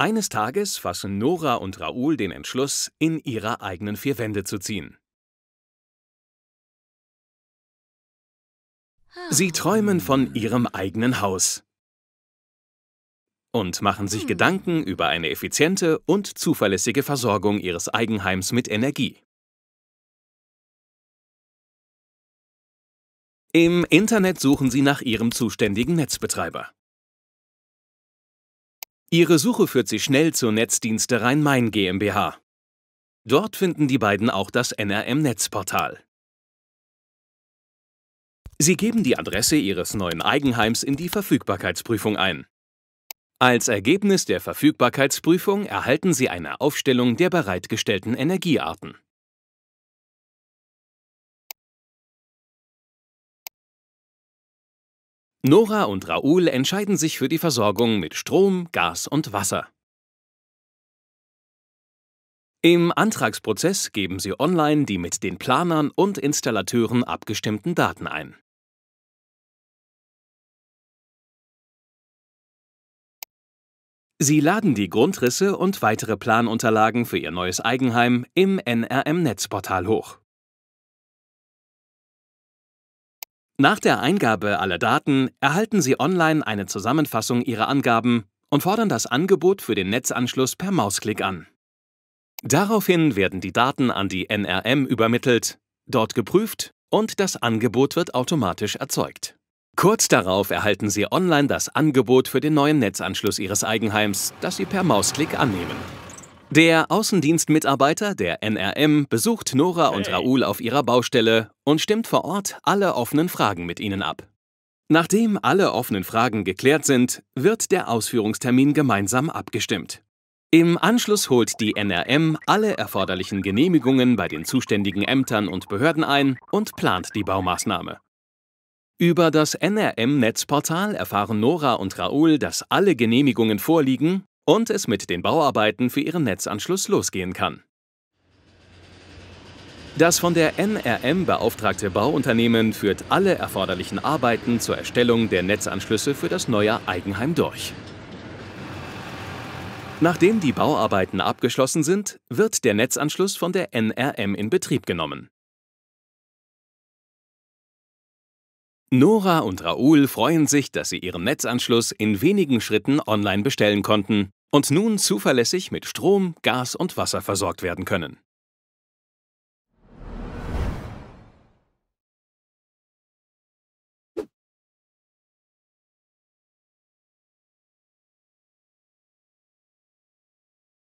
Eines Tages fassen Nora und Raoul den Entschluss, in ihre eigenen vier Wände zu ziehen. Sie ah. träumen von ihrem eigenen Haus und machen sich hm. Gedanken über eine effiziente und zuverlässige Versorgung ihres Eigenheims mit Energie. Im Internet suchen sie nach ihrem zuständigen Netzbetreiber. Ihre Suche führt Sie schnell zur Netzdienste Rhein-Main GmbH. Dort finden die beiden auch das NRM-Netzportal. Sie geben die Adresse Ihres neuen Eigenheims in die Verfügbarkeitsprüfung ein. Als Ergebnis der Verfügbarkeitsprüfung erhalten Sie eine Aufstellung der bereitgestellten Energiearten. Nora und Raoul entscheiden sich für die Versorgung mit Strom, Gas und Wasser. Im Antragsprozess geben Sie online die mit den Planern und Installateuren abgestimmten Daten ein. Sie laden die Grundrisse und weitere Planunterlagen für Ihr neues Eigenheim im NRM-Netzportal hoch. Nach der Eingabe aller Daten erhalten Sie online eine Zusammenfassung Ihrer Angaben und fordern das Angebot für den Netzanschluss per Mausklick an. Daraufhin werden die Daten an die NRM übermittelt, dort geprüft und das Angebot wird automatisch erzeugt. Kurz darauf erhalten Sie online das Angebot für den neuen Netzanschluss Ihres Eigenheims, das Sie per Mausklick annehmen. Der Außendienstmitarbeiter der NRM besucht Nora und Raoul auf ihrer Baustelle und stimmt vor Ort alle offenen Fragen mit ihnen ab. Nachdem alle offenen Fragen geklärt sind, wird der Ausführungstermin gemeinsam abgestimmt. Im Anschluss holt die NRM alle erforderlichen Genehmigungen bei den zuständigen Ämtern und Behörden ein und plant die Baumaßnahme. Über das NRM-Netzportal erfahren Nora und Raoul, dass alle Genehmigungen vorliegen und es mit den Bauarbeiten für ihren Netzanschluss losgehen kann. Das von der NRM beauftragte Bauunternehmen führt alle erforderlichen Arbeiten zur Erstellung der Netzanschlüsse für das neue Eigenheim durch. Nachdem die Bauarbeiten abgeschlossen sind, wird der Netzanschluss von der NRM in Betrieb genommen. Nora und Raoul freuen sich, dass sie ihren Netzanschluss in wenigen Schritten online bestellen konnten und nun zuverlässig mit Strom, Gas und Wasser versorgt werden können.